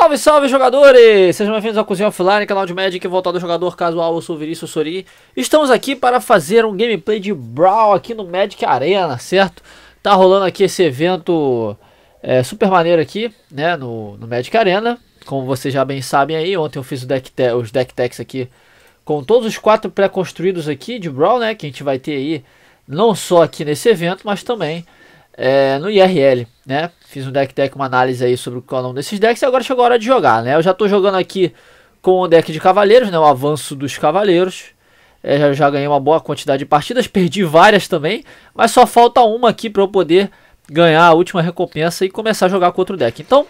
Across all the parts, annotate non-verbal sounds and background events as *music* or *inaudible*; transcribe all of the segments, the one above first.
Salve, salve jogadores! Sejam bem-vindos ao Cozinha Offline, canal de Magic voltado ao jogador casual, eu sou Vinícius Sori. Estamos aqui para fazer um gameplay de Brawl aqui no Magic Arena, certo? Tá rolando aqui esse evento é, super maneiro aqui, né, no, no Magic Arena. Como vocês já bem sabem aí, ontem eu fiz deck os deck techs aqui com todos os quatro pré-construídos aqui de Brawl, né, que a gente vai ter aí não só aqui nesse evento, mas também é, no IRL, né? Fiz um deck deck, uma análise aí sobre o nome desses decks e agora chegou a hora de jogar, né? Eu já estou jogando aqui com o deck de cavaleiros, né? O avanço dos cavaleiros. É, já, já, ganhei uma boa quantidade de partidas, perdi várias também, mas só falta uma aqui para eu poder ganhar a última recompensa e começar a jogar com outro deck. Então,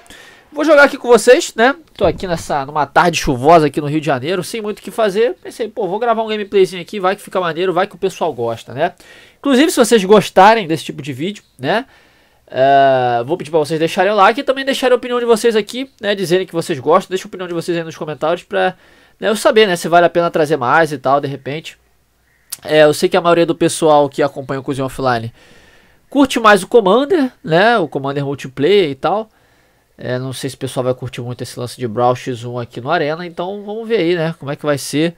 Vou jogar aqui com vocês, né? Tô aqui nessa, numa tarde chuvosa aqui no Rio de Janeiro, sem muito o que fazer. Pensei, pô, vou gravar um gameplayzinho aqui, vai que fica maneiro, vai que o pessoal gosta, né? Inclusive, se vocês gostarem desse tipo de vídeo, né? Uh, vou pedir para vocês deixarem o like e também deixarem a opinião de vocês aqui, né? Dizerem que vocês gostam, deixa a opinião de vocês aí nos comentários pra né, eu saber, né? Se vale a pena trazer mais e tal, de repente. É, eu sei que a maioria do pessoal que acompanha o Cozinha Offline curte mais o Commander, né? O Commander Multiplayer e tal. É, não sei se o pessoal vai curtir muito esse lance de Brawl X1 aqui no Arena, então vamos ver aí, né? Como é que vai ser.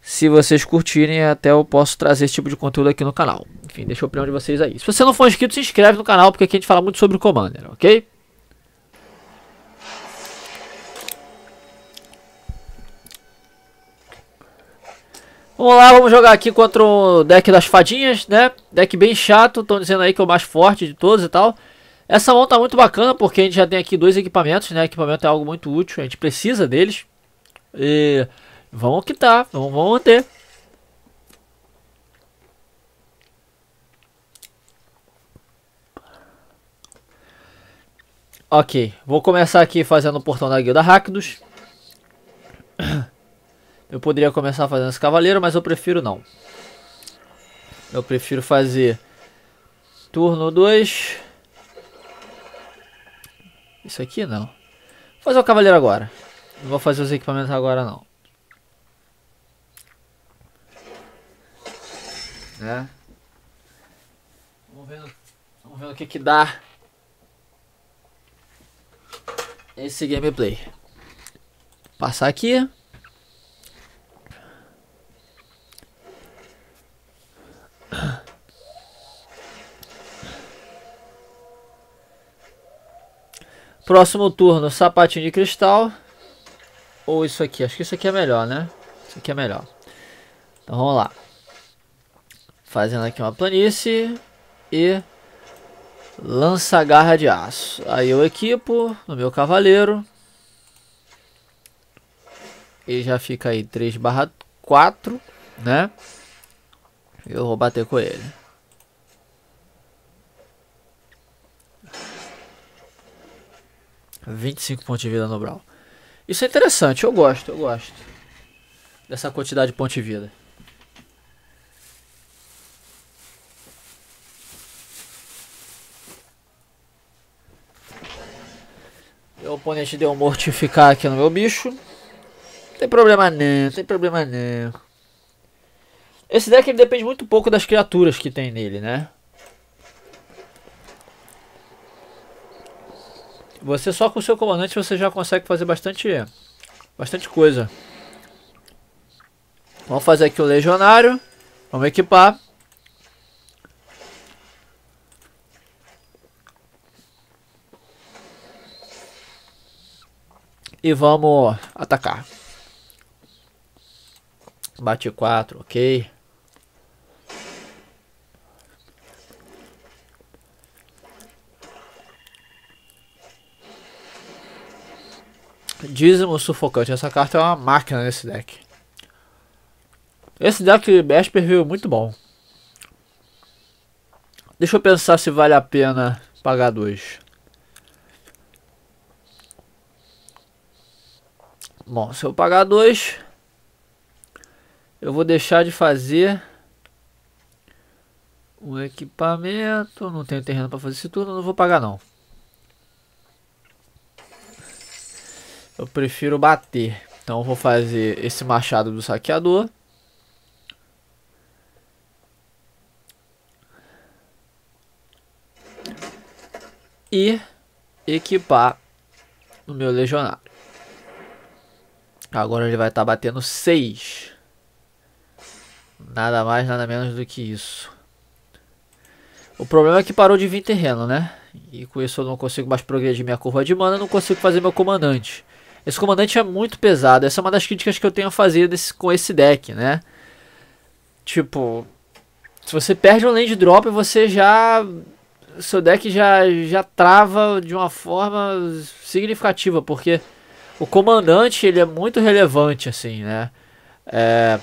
Se vocês curtirem, até eu posso trazer esse tipo de conteúdo aqui no canal. Enfim, deixa a opinião de vocês aí. Se você não for inscrito, se inscreve no canal, porque aqui a gente fala muito sobre o Commander, ok? Vamos lá, vamos jogar aqui contra o deck das fadinhas, né? Deck bem chato, estão dizendo aí que é o mais forte de todos e tal. Essa mão tá muito bacana porque a gente já tem aqui dois equipamentos, né? Equipamento é algo muito útil, a gente precisa deles. E vamos que tá, vamos, vamos manter. Ok, vou começar aqui fazendo o portão da guilda Rakdos. *coughs* Eu poderia começar fazendo esse cavaleiro, mas eu prefiro não. Eu prefiro fazer turno 2. Isso aqui não. Vou fazer o cavaleiro agora. Não vou fazer os equipamentos agora não. Né? Vamos ver, vamos ver o que que dá esse gameplay. Passar aqui. Próximo turno, sapatinho de cristal. Ou isso aqui. Acho que isso aqui é melhor, né? Isso aqui é melhor. Então vamos lá. Fazendo aqui uma planície. E lança garra de aço. Aí eu equipo no meu cavaleiro. E já fica aí 3 barra 4, né? Eu vou bater com ele. 25 pontos de vida no Brawl. Isso é interessante, eu gosto, eu gosto. Dessa quantidade de pontos de vida. Meu oponente deu um mortificar aqui no meu bicho. Não tem problema não, não tem problema não. Esse deck ele depende muito pouco das criaturas que tem nele, né? Você só com o seu comandante você já consegue fazer bastante, bastante coisa. Vamos fazer aqui o legionário. Vamos equipar. E vamos atacar. Bate 4, ok. Dízimo Sufocante. Essa carta é uma máquina nesse deck. Esse deck Esper veio muito bom. Deixa eu pensar se vale a pena pagar dois. Bom, se eu pagar dois, eu vou deixar de fazer o equipamento. Não tenho terreno para fazer esse turno, não vou pagar não. Eu prefiro bater. Então vou fazer esse machado do saqueador. E equipar o meu legionário. Agora ele vai estar tá batendo 6. Nada mais, nada menos do que isso. O problema é que parou de vir terreno, né? E com isso eu não consigo mais progredir minha curva de mana, não consigo fazer meu comandante. Esse comandante é muito pesado. Essa é uma das críticas que eu tenho a fazer desse, com esse deck, né? Tipo, se você perde um land drop, você já. Seu deck já, já trava de uma forma significativa, porque o comandante ele é muito relevante, assim, né? É,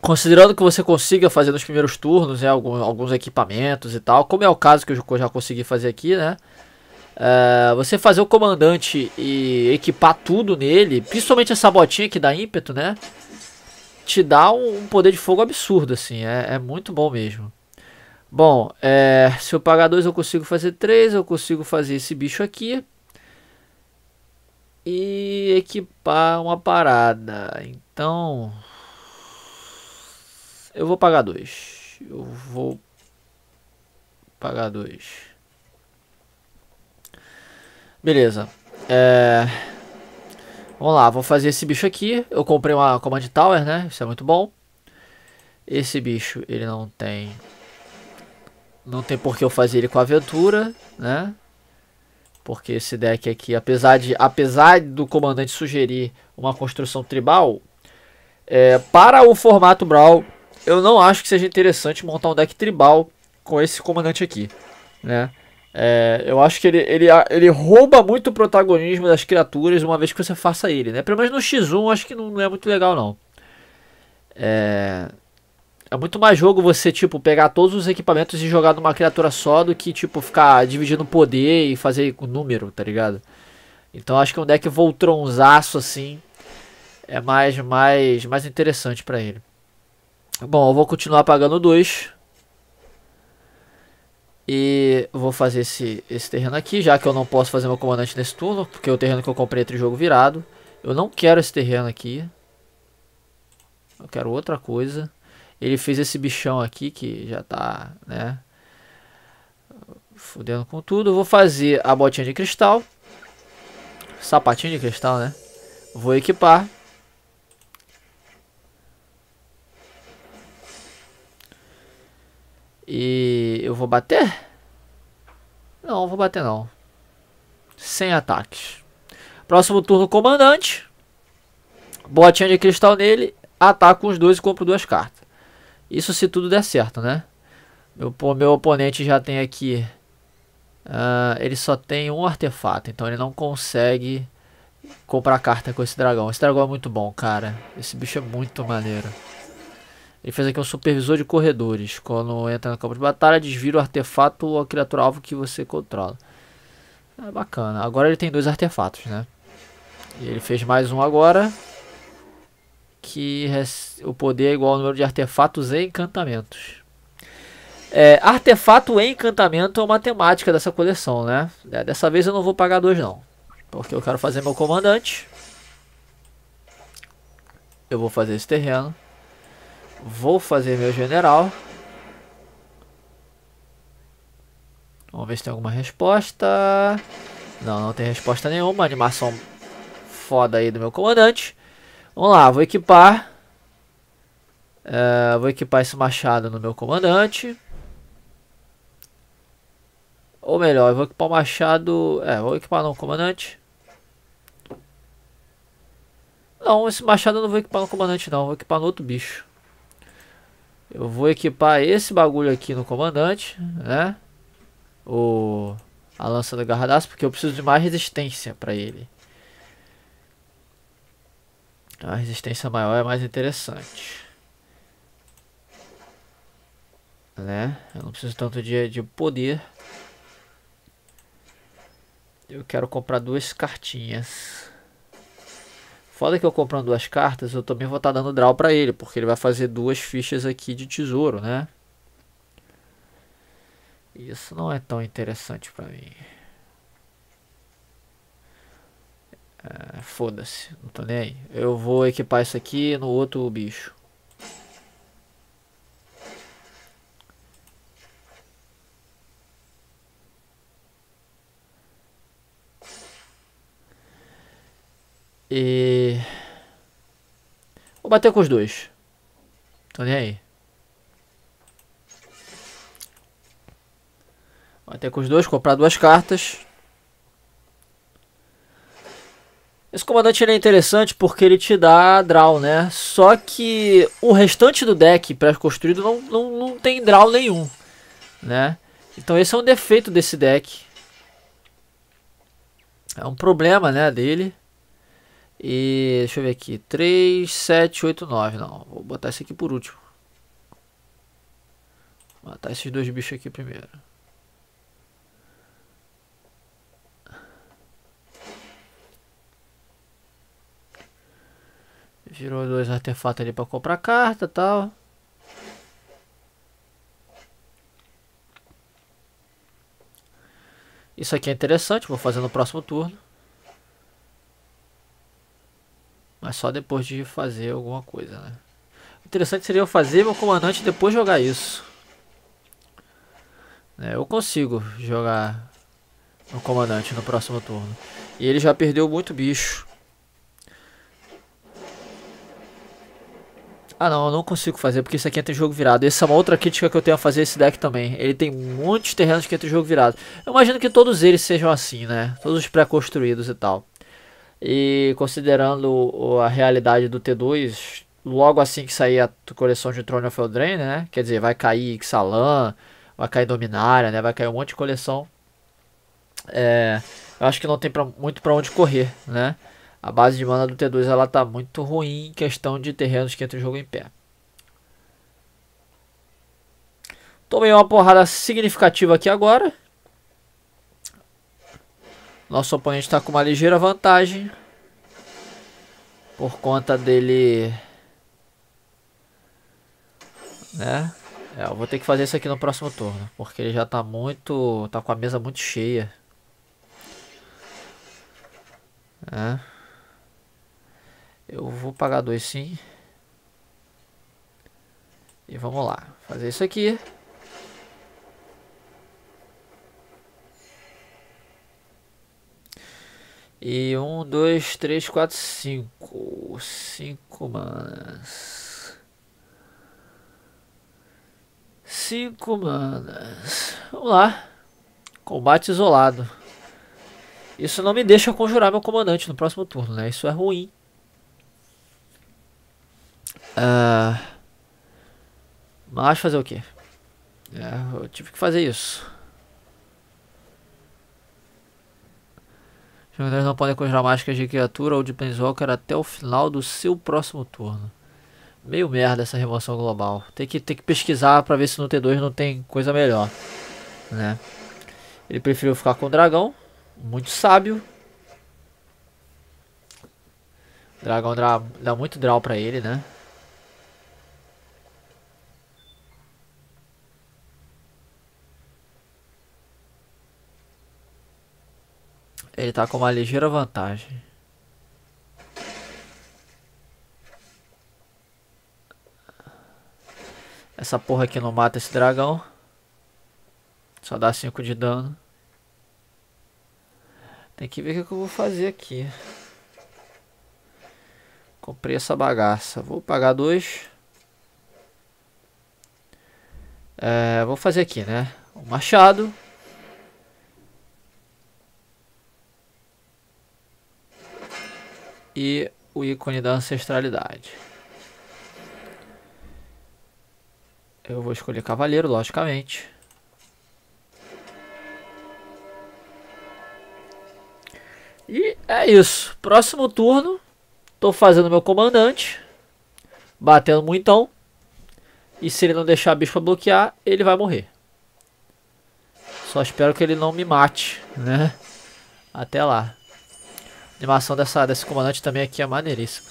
considerando que você consiga fazer nos primeiros turnos né, alguns, alguns equipamentos e tal, como é o caso que eu já consegui fazer aqui, né? Uh, você fazer o comandante e equipar tudo nele, principalmente essa botinha que dá ímpeto, né? Te dá um, um poder de fogo absurdo, assim. É, é muito bom mesmo. Bom, é, se eu pagar dois eu consigo fazer três, eu consigo fazer esse bicho aqui. E equipar uma parada. Então... Eu vou pagar dois, Eu vou pagar dois. Beleza. É... Vamos lá, vou fazer esse bicho aqui. Eu comprei uma Command Tower, né? Isso é muito bom. Esse bicho, ele não tem... Não tem por que eu fazer ele com aventura, né? Porque esse deck aqui, apesar, de, apesar do comandante sugerir uma construção tribal, é, para o formato Brawl, eu não acho que seja interessante montar um deck tribal com esse comandante aqui, né? É, eu acho que ele, ele, ele rouba muito o protagonismo das criaturas uma vez que você faça ele, né? Pelo menos no X1 acho que não, é muito legal, não. É, é muito mais jogo você, tipo, pegar todos os equipamentos e jogar numa criatura só do que, tipo, ficar dividindo poder e fazer com número, tá ligado? Então acho que um deck Voltronzaço, assim, é mais, mais, mais interessante para ele. Bom, eu vou continuar pagando 2 e vou fazer esse, esse terreno aqui, já que eu não posso fazer meu comandante nesse turno, porque é o terreno que eu comprei entre é jogo virado. Eu não quero esse terreno aqui. Eu quero outra coisa. Ele fez esse bichão aqui, que já tá, né, fudendo com tudo. Eu vou fazer a botinha de cristal. Sapatinho de cristal, né? Vou equipar. E eu vou bater? Não, vou bater não. Sem ataques. Próximo turno, comandante. Botinha de cristal nele. Ataco os dois e compro duas cartas. Isso se tudo der certo, né? Meu, meu oponente já tem aqui... Uh, ele só tem um artefato, então ele não consegue comprar carta com esse dragão. Esse dragão é muito bom, cara. Esse bicho é muito maneiro. Ele fez aqui um supervisor de corredores. Quando entra na campo de batalha, desvira o artefato ou a criatura alvo que você controla. É bacana. Agora ele tem dois artefatos, né? E ele fez mais um agora. Que o poder é igual ao número de artefatos e encantamentos. É, artefato e encantamento é uma temática dessa coleção, né? É, dessa vez eu não vou pagar dois não. Porque eu quero fazer meu comandante. Eu vou fazer esse terreno. Vou fazer meu general. Vamos ver se tem alguma resposta. Não, não tem resposta nenhuma. Animação foda aí do meu comandante. Vamos lá, vou equipar. Uh, vou equipar esse machado no meu comandante. Ou melhor, eu vou equipar o machado... É, vou equipar no comandante. Não, esse machado eu não vou equipar no comandante não. Vou equipar no outro bicho. Eu vou equipar esse bagulho aqui no comandante, né? O, a lança do Garradaço, porque eu preciso de mais resistência para ele. A resistência maior é mais interessante. Né? Eu não preciso tanto de, de poder. Eu quero comprar duas cartinhas. Foda que eu comprando duas cartas, eu também vou estar tá dando draw para ele, porque ele vai fazer duas fichas aqui de tesouro, né? Isso não é tão interessante para mim. É, Foda-se, não tô nem aí. Eu vou equipar isso aqui no outro bicho. E. Vou bater com os dois. Tô nem aí. bater com os dois, comprar duas cartas. Esse comandante é interessante porque ele te dá draw, né? Só que o restante do deck pré-construído não, não, não tem draw nenhum, né? Então esse é um defeito desse deck. É um problema, né, dele. E deixa eu ver aqui. 3, 7, 8, 9. Não, vou botar esse aqui por último. Vou matar esses dois bichos aqui primeiro. Virou dois artefatos ali para comprar carta e tal. Isso aqui é interessante, vou fazer no próximo turno. Mas só depois de fazer alguma coisa, né? O interessante seria eu fazer meu comandante e depois jogar isso. É, eu consigo jogar no comandante no próximo turno. E ele já perdeu muito bicho. Ah não, eu não consigo fazer, porque isso aqui entra em jogo virado. Essa é uma outra crítica que eu tenho a fazer esse deck também. Ele tem muitos terrenos que entra em jogo virado. Eu imagino que todos eles sejam assim, né? Todos os pré-construídos e tal. E considerando a realidade do T2, logo assim que sair a coleção de Throne of Eldraine, né? Quer dizer, vai cair Ixalan, vai cair Dominária, né? Vai cair um monte de coleção. É, eu acho que não tem pra, muito para onde correr, né? A base de mana do T2 ela tá muito ruim em questão de terrenos que entra o jogo em pé. Tomei uma porrada significativa aqui agora. Nosso oponente está com uma ligeira vantagem. Por conta dele... Né? É, eu vou ter que fazer isso aqui no próximo turno. Porque ele já está muito... Tá com a mesa muito cheia. É. Eu vou pagar dois sim. E vamos lá. Fazer isso aqui. E um, dois, três, quatro, cinco. Cinco manas. Cinco manas. Vamos lá. Combate isolado. Isso não me deixa conjurar meu comandante no próximo turno, né? Isso é ruim. Uh, mas fazer o quê? É, eu tive que fazer isso. Os jogadores não podem conjurar mágicas de criatura ou de Planeswalker até o final do seu próximo turno. Meio merda essa remoção global. Tem que, tem que pesquisar pra ver se no T2 não tem coisa melhor. Né? Ele preferiu ficar com o dragão. Muito sábio. O dragão dá, dá muito draw pra ele, né? Ele tá com uma ligeira vantagem. Essa porra aqui não mata esse dragão. Só dá 5 de dano. Tem que ver o que eu vou fazer aqui. Comprei essa bagaça. Vou pagar dois. É, vou fazer aqui, né? O machado. e o ícone da ancestralidade. Eu vou escolher cavaleiro, logicamente. E é isso. Próximo turno. Tô fazendo meu comandante. Batendo muitão. E se ele não deixar a bispa bloquear, ele vai morrer. Só espero que ele não me mate, né? Até lá animação dessa, desse comandante também aqui é maneiríssima.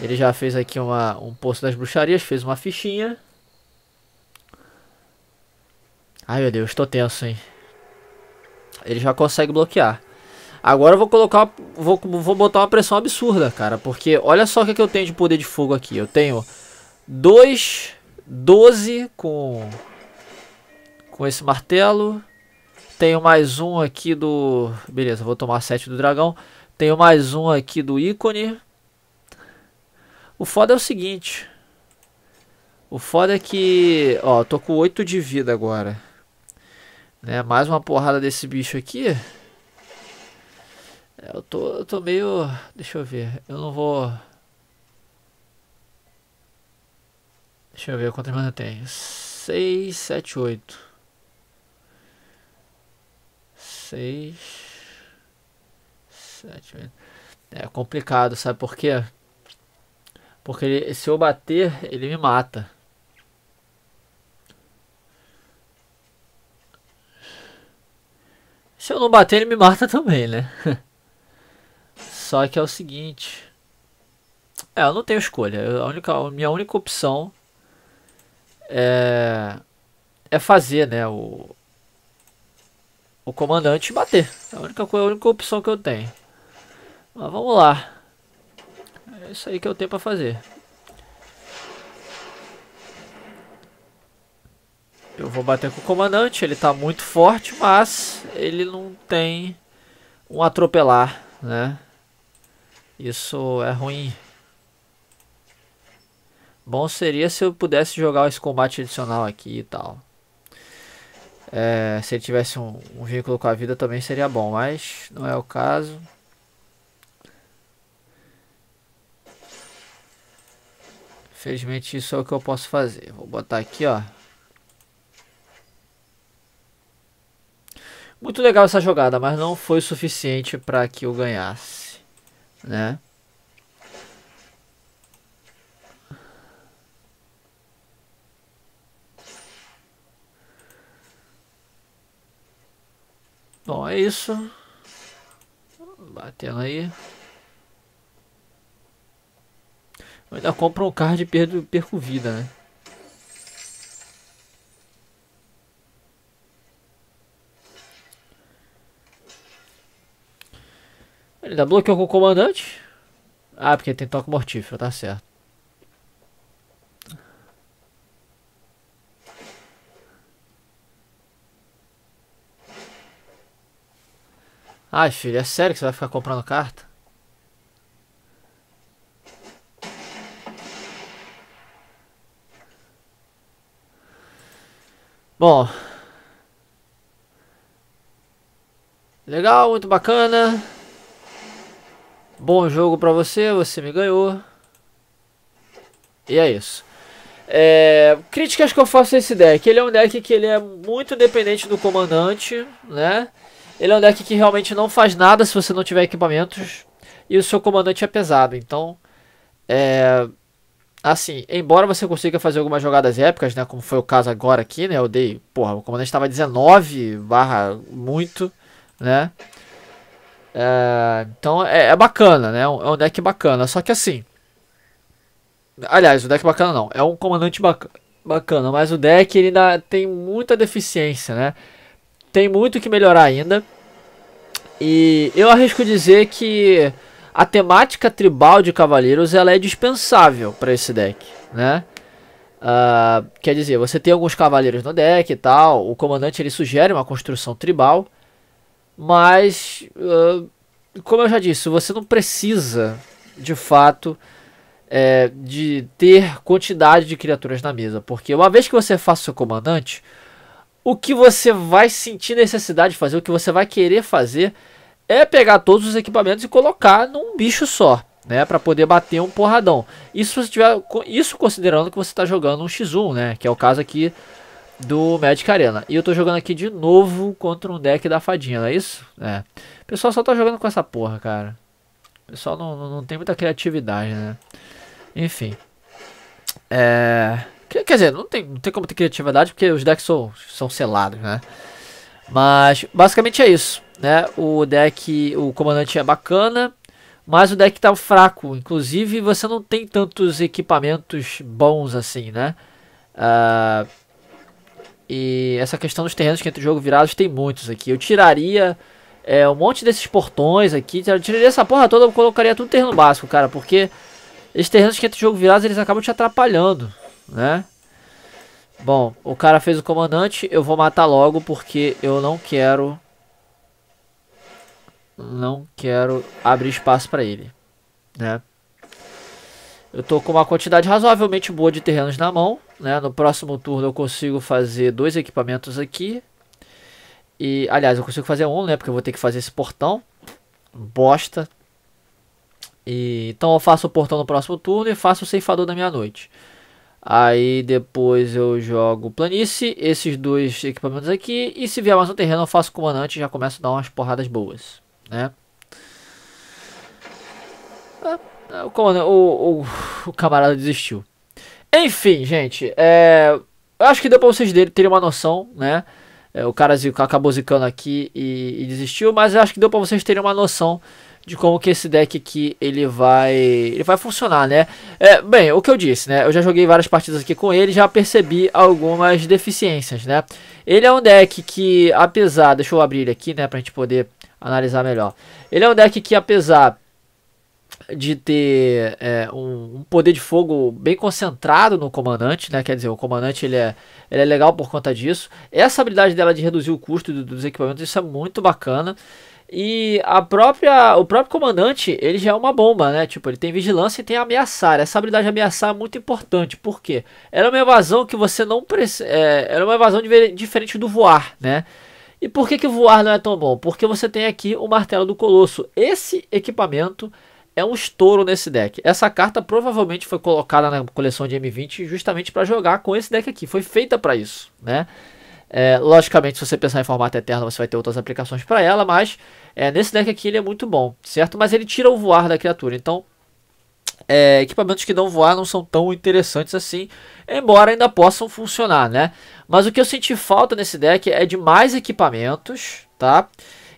Ele já fez aqui uma, um posto das bruxarias, fez uma fichinha. Ai meu Deus, estou tenso, hein. Ele já consegue bloquear. Agora eu vou colocar, vou, vou botar uma pressão absurda, cara. Porque olha só o que, é que eu tenho de poder de fogo aqui. Eu tenho 2, 12 com, com esse martelo. Tenho mais um aqui do... Beleza, vou tomar 7 do dragão. Tenho mais um aqui do ícone. O foda é o seguinte. O foda é que... Ó, tô com 8 de vida agora. Né, mais uma porrada desse bicho aqui. É, eu tô, eu tô meio... Deixa eu ver. Eu não vou... Deixa eu ver quantas manas eu tenho. 6, 7, 8. 6, 7, é complicado, sabe por quê? Porque ele, se eu bater, ele me mata. Se eu não bater, ele me mata *laughs* também, né? Só que é o seguinte. É, eu não tenho escolha. Eu, a, única, a minha única opção é, é fazer, né? O, o comandante bater. É a única, é a única opção que eu tenho. Mas vamos lá. É isso aí que eu tenho pra fazer. Eu vou bater com o comandante, ele tá muito forte, mas ele não tem um atropelar, né? Isso é ruim. Bom seria se eu pudesse jogar esse combate adicional aqui e tal. É, se ele tivesse um, um vínculo com a vida também seria bom, mas não é o caso. Infelizmente isso é o que eu posso fazer. Vou botar aqui, ó. Muito legal essa jogada, mas não foi suficiente para que eu ganhasse, né? Bom, é isso. Batendo aí. Eu ainda compro um card e perco, perco vida, né? Ele ainda bloqueou com o comandante? Ah, porque tem toque mortífero, tá certo. Ai, filho, é sério que você vai ficar comprando carta? Bom. Legal, muito bacana. Bom jogo pra você, você me ganhou. E é isso. É, críticas que eu faço a esse deck. Ele é um deck que ele é muito dependente do comandante, né? Ele é um deck que realmente não faz nada se você não tiver equipamentos. E o seu comandante é pesado. Então, é... Assim, embora você consiga fazer algumas jogadas épicas, né? Como foi o caso agora aqui, né? Eu dei... Porra, o comandante estava 19 barra muito, né? É... Então, é, é, bacana, né? É, é um deck bacana. Só que assim... Aliás, o deck bacana não. É um comandante bacana. Mas o deck ele ainda tem muita deficiência, né? tem muito que melhorar ainda. E eu arrisco dizer que a temática tribal de Cavaleiros ela é dispensável para esse deck, né? Uh, quer dizer, você tem alguns cavaleiros no deck e tal, o comandante ele sugere uma construção tribal, mas uh, como eu já disse, você não precisa de fato é, de ter quantidade de criaturas na mesa, porque uma vez que você faça o seu comandante, o que você vai sentir necessidade de fazer, o que você vai querer fazer, é pegar todos os equipamentos e colocar num bicho só, né, para poder bater um porradão. Isso se tiver, isso considerando que você está jogando um x1, né, que é o caso aqui do Magic Arena. E eu tô jogando aqui de novo contra um deck da fadinha, não é isso? É. O pessoal só tá jogando com essa porra, cara. O pessoal não, não, não tem muita criatividade, né? Enfim. É... Quer dizer, não tem, não tem como ter criatividade porque os decks são, são selados, né? Mas basicamente é isso, né? O deck, o comandante é bacana, mas o deck tá fraco. Inclusive você não tem tantos equipamentos bons assim, né? Uh, e essa questão dos terrenos que entra o jogo virados tem muitos aqui. Eu tiraria é, um monte desses portões aqui, tiraria essa porra toda, eu colocaria tudo terreno básico, cara, porque esses terrenos que entra o jogo virados eles acabam te atrapalhando né? Bom, o cara fez o comandante, eu vou matar logo porque eu não quero não quero abrir espaço para ele, né? Eu tô com uma quantidade razoavelmente boa de terrenos na mão, né? No próximo turno eu consigo fazer dois equipamentos aqui. E, aliás, eu consigo fazer um, né? Porque eu vou ter que fazer esse portão. Bosta. E, então eu faço o portão no próximo turno e faço o ceifador da minha noite Aí depois eu jogo planície, esses dois equipamentos aqui. E se vier mais um terreno, eu faço comandante e já começo a dar umas porradas boas, né? Ah, o, o, o, o camarada desistiu. Enfim, gente, é, eu acho que deu pra vocês terem uma noção, né? É, o cara acabou zicando aqui e, e desistiu, mas eu acho que deu pra vocês terem uma noção de como que esse deck aqui ele vai ele vai funcionar, né? É, bem, o que eu disse, né? Eu já joguei várias partidas aqui com ele, já percebi algumas deficiências, né? Ele é um deck que, apesar, deixa eu abrir ele aqui, né, pra gente poder analisar melhor. Ele é um deck que, apesar de ter é, um, um, poder de fogo bem concentrado no comandante, né? Quer dizer, o comandante ele é, ele é legal por conta disso. Essa habilidade dela de reduzir o custo do, dos equipamentos, isso é muito bacana. E a própria, o próprio comandante, ele já é uma bomba, né? Tipo, ele tem vigilância e tem ameaçar. Essa habilidade ameaçar é muito importante, porque era uma evasão que você não precisa. É, uma evasão diferente do voar, né? E por que, que voar não é tão bom? Porque você tem aqui o martelo do colosso. Esse equipamento é um estouro nesse deck. Essa carta provavelmente foi colocada na coleção de M20 justamente para jogar com esse deck aqui. Foi feita para isso, né? É, logicamente, se você pensar em formato eterno, você vai ter outras aplicações para ela, mas é, nesse deck aqui ele é muito bom, certo? Mas ele tira o voar da criatura, então é, equipamentos que não voar não são tão interessantes assim, embora ainda possam funcionar, né? Mas o que eu senti falta nesse deck é de mais equipamentos, tá?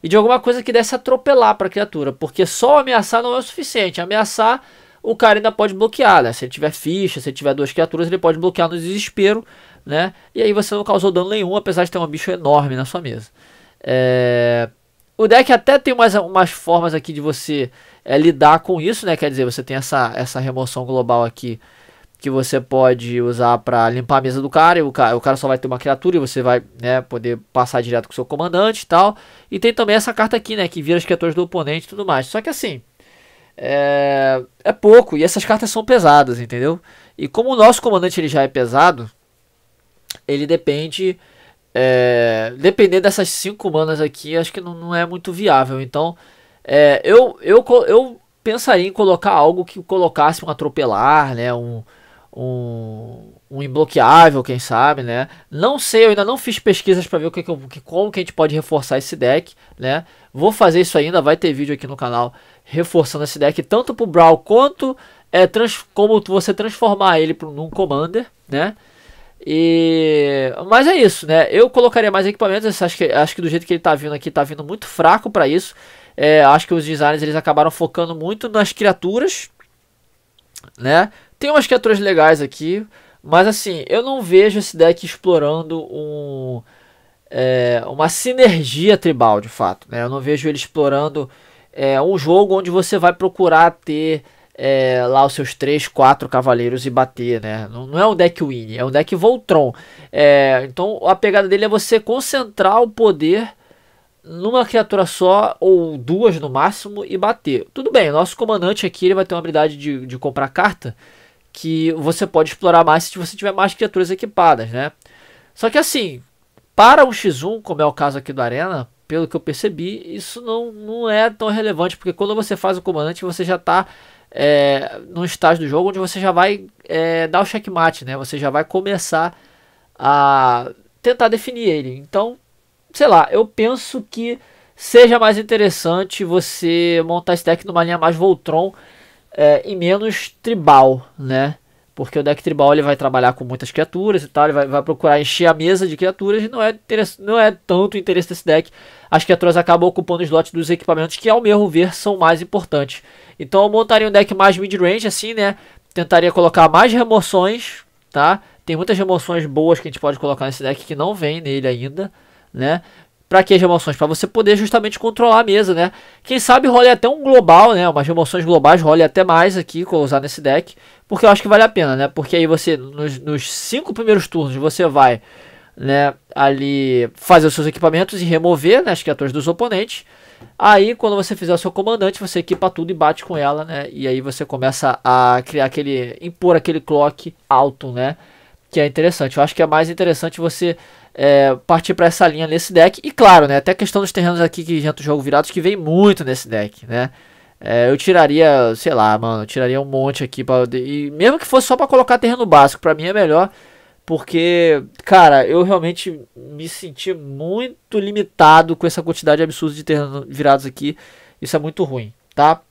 E de alguma coisa que desse atropelar para a criatura, porque só ameaçar não é o suficiente, ameaçar o cara ainda pode bloquear, né? Se ele tiver ficha, se ele tiver duas criaturas, ele pode bloquear no desespero né? E aí você não causou dano nenhum, apesar de ter um bicho enorme na sua mesa. É... O deck até tem mais umas formas aqui de você é, lidar com isso, né? Quer dizer, você tem essa, essa remoção global aqui que você pode usar para limpar a mesa do cara, e o cara, o cara só vai ter uma criatura e você vai, né, poder passar direto com o seu comandante e tal. E tem também essa carta aqui, né, que vira as criaturas do oponente e tudo mais. Só que assim, é, é pouco e essas cartas são pesadas, entendeu? E como o nosso comandante ele já é pesado, ele depende. É, depender dessas cinco manas aqui, acho que não, não é muito viável. Então, é, eu, eu, eu pensaria em colocar algo que colocasse um atropelar, né? Um, um, um imbloqueável, quem sabe, né? Não sei, eu ainda não fiz pesquisas para ver o que, que, como que a gente pode reforçar esse deck, né? Vou fazer isso ainda, vai ter vídeo aqui no canal reforçando esse deck, tanto pro Brawl quanto é, trans, como você transformar ele pro, num Commander, né? E... Mas é isso, né? Eu colocaria mais equipamentos. Acho que, acho que do jeito que ele tá vindo aqui, tá vindo muito fraco para isso. É, acho que os designers eles acabaram focando muito nas criaturas, né? Tem umas criaturas legais aqui, mas assim, eu não vejo esse deck explorando um, é, uma sinergia tribal de fato, né? Eu não vejo ele explorando é, um jogo onde você vai procurar ter é, lá os seus 3, 4 cavaleiros e bater, né? Não, não, é um deck win, é um deck Voltron. É, então a pegada dele é você concentrar o poder numa criatura só ou duas no máximo e bater. Tudo bem, nosso comandante aqui ele vai ter uma habilidade de, de comprar carta que você pode explorar mais se você tiver mais criaturas equipadas, né? Só que assim, para um X1, como é o caso aqui do Arena, pelo que eu percebi, isso não, não é tão relevante, porque quando você faz o comandante, você já está é, num estágio do jogo onde você já vai é, dar o checkmate, né? Você já vai começar a tentar definir ele. Então, sei lá, eu penso que seja mais interessante você montar esse deck numa linha mais Voltron é, e menos tribal, né? porque o deck tribal ele vai trabalhar com muitas criaturas e tal, ele vai, vai procurar encher a mesa de criaturas e não é, não é tanto o interesse desse deck. As criaturas acabam ocupando os lotes dos equipamentos que, ao meu ver, são mais importantes. Então eu montaria um deck mais mid-range, assim, né? Tentaria colocar mais remoções, tá? Tem muitas remoções boas que a gente pode colocar nesse deck que não vem nele ainda, né? Para que as remoções? Para você poder justamente controlar a mesa, né? Quem sabe role até um global, né? Umas remoções globais role até mais aqui, usar nesse deck. Porque eu acho que vale a pena, né? Porque aí você, nos, nos cinco primeiros turnos, você vai né, ali fazer os seus equipamentos e remover né, as criaturas dos oponentes. Aí, quando você fizer o seu comandante, você equipa tudo e bate com ela, né? E aí você começa a criar aquele. impor aquele clock alto, né? Que é interessante. Eu acho que é mais interessante você é, partir para essa linha nesse deck. E claro, né? Até a questão dos terrenos aqui que já o jogo virados que vem muito nesse deck, né? É, eu tiraria, sei lá, mano, eu tiraria um monte aqui pra. E mesmo que fosse só para colocar terreno básico, para mim é melhor. Porque, cara, eu realmente me senti muito limitado com essa quantidade absurda de terreno virados aqui. Isso é muito ruim, tá?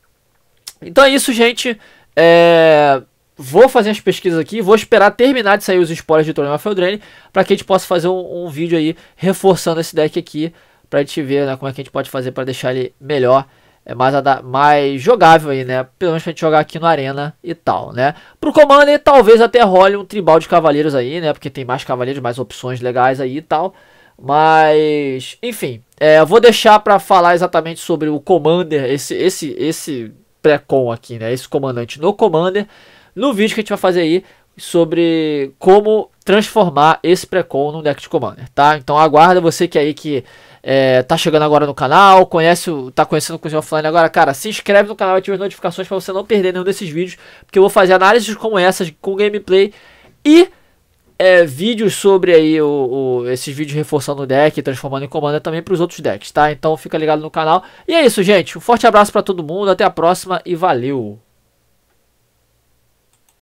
Então é isso, gente. É... Vou fazer as pesquisas aqui, vou esperar terminar de sair os spoilers de Torneio Feldraine para que a gente possa fazer um, um, vídeo aí reforçando esse deck aqui, pra gente ver né, como é que a gente pode fazer para deixar ele melhor é mais, mais jogável aí, né? Pelo menos pra gente jogar aqui no Arena e tal, né? Pro Commander talvez até role um tribal de cavaleiros aí, né? Porque tem mais cavaleiros, mais opções legais aí e tal. Mas, enfim, é, eu vou deixar para falar exatamente sobre o Commander, esse, esse, esse pré-com aqui, né? Esse comandante no Commander, no vídeo que a gente vai fazer aí sobre como transformar esse pré-com num deck de Commander, tá? Então aguarda você que é aí que é, tá chegando agora no canal, conhece, tá conhecendo o Cozinha Offline agora, cara, se inscreve no canal e ativa as notificações para você não perder nenhum desses vídeos, porque eu vou fazer análises como essas, com gameplay e é, vídeos sobre aí o, o, esses vídeos reforçando o deck, transformando em comando também para os outros decks, tá? Então fica ligado no canal. E é isso, gente. Um forte abraço para todo mundo, até a próxima e valeu!